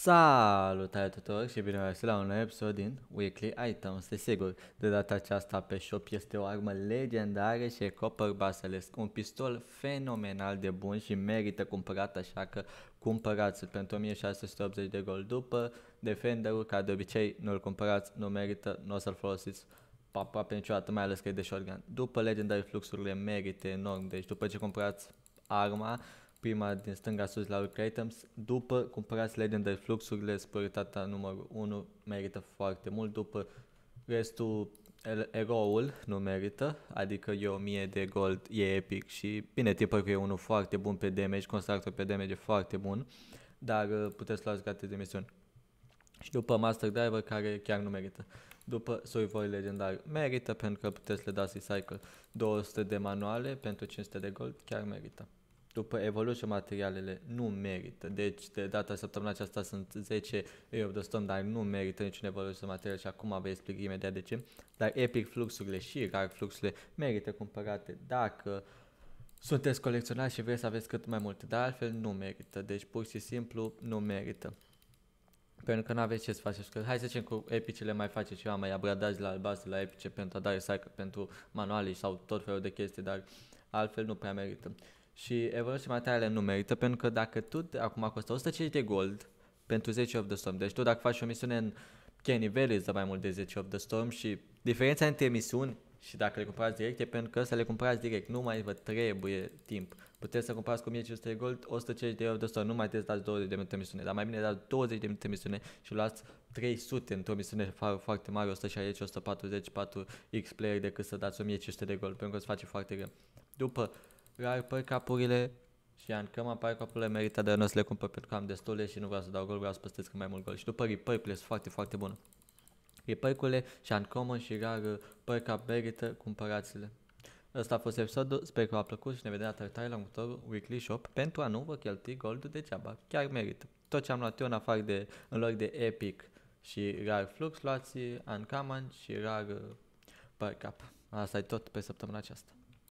Salutare tuturor și bine ați la un nou episod din Weekly Items, desigur, de data aceasta pe shop este o armă legendară și e Copper Basilisk, un pistol fenomenal de bun și merită cumpărat așa că cumpărați pentru 1680 de gol după Defenderul, ca de obicei nu-l cumpărați, nu merită, nu o să-l folosiți aproape niciodată, mai ales că e de shotgun. După Legendary fluxurile merită enorm, deci după ce cumpărați arma, prima din stânga sus la Lucre Items. După cumpărați Legendary Fluxurile, spăritatea numărul 1 merită foarte mult, după restul eroul nu merită, adică e 1000 de gold, e epic și bine, tipul că e unul foarte bun pe damage, constructor pe damage e foarte bun, dar uh, puteți lua gratis de misiuni. Și după Master Driver, care chiar nu merită. După Survivor Legendar merită pentru că puteți le dați recycle 200 de manuale pentru 500 de gold, chiar merită după evoluție materialele nu merită. Deci, de data săptămâna aceasta sunt 10 euro de storm, dar nu merită niciun evoluție material și acum vei explic imediat de ce. Dar epic fluxurile și rar fluxurile merită cumpărate dacă sunteți colecționari și vreți să aveți cât mai multe, dar altfel nu merită. Deci, pur și simplu, nu merită. Pentru că nu aveți ce să faceți. Că, hai să zicem cu epicele mai face ceva, mai abradați la albastru, la epice pentru a da recycle, pentru manuale sau tot felul de chestii, dar altfel nu prea merită. Și evoluția materială nu merită, pentru că dacă tu acum costă 150 de gold pentru 10 of the Storm, deci tu dacă faci o misiune în Kenny Valley dă mai mult de 10 of the Storm și diferența între misiuni și dacă le cumpărați direct e pentru că să le cumpărați direct, nu mai vă trebuie timp. Puteți să cumpărați cu 1500 de gold, 150 de euro de store, nu mai trebuie să dați 20 de minute misiune, dar mai bine dați 20 de minute misiune și luați 300 într-o misiune foarte mare, 160, 140, 4 X player decât să dați 1500 de gold, pentru că se face foarte greu. După rar păi capurile și Ian Cam apar capurile merită, dar nu o să le cumpăr pentru că am destule și nu vreau să dau gol, vreau să păstrez mai mult gol. Și după repair păi, sunt foarte, foarte bună. Repair-urile și Uncommon și rar păi cap merită, cumpărați-le. Asta a fost episodul, sper că v-a plăcut și ne vedem la viitoare la următorul Weekly Shop pentru a nu vă cheltui goldul degeaba, chiar merită. Tot ce am luat eu în afară de, în loc de Epic și Rar Flux, luați Uncommon și Rar păi cap. Asta e tot pe săptămâna aceasta.